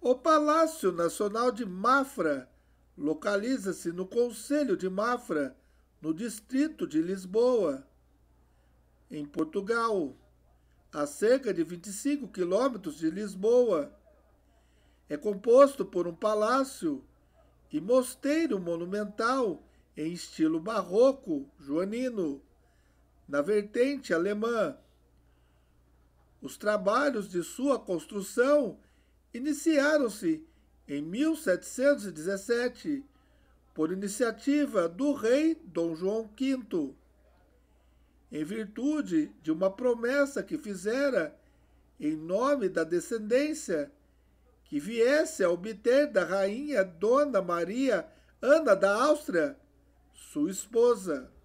O Palácio Nacional de Mafra localiza-se no Conselho de Mafra, no distrito de Lisboa, em Portugal, a cerca de 25 quilômetros de Lisboa. É composto por um palácio e mosteiro monumental em estilo barroco joanino, na vertente alemã. Os trabalhos de sua construção iniciaram-se em 1717 por iniciativa do rei Dom João V, em virtude de uma promessa que fizera em nome da descendência que viesse a obter da rainha Dona Maria Ana da Áustria, sua esposa.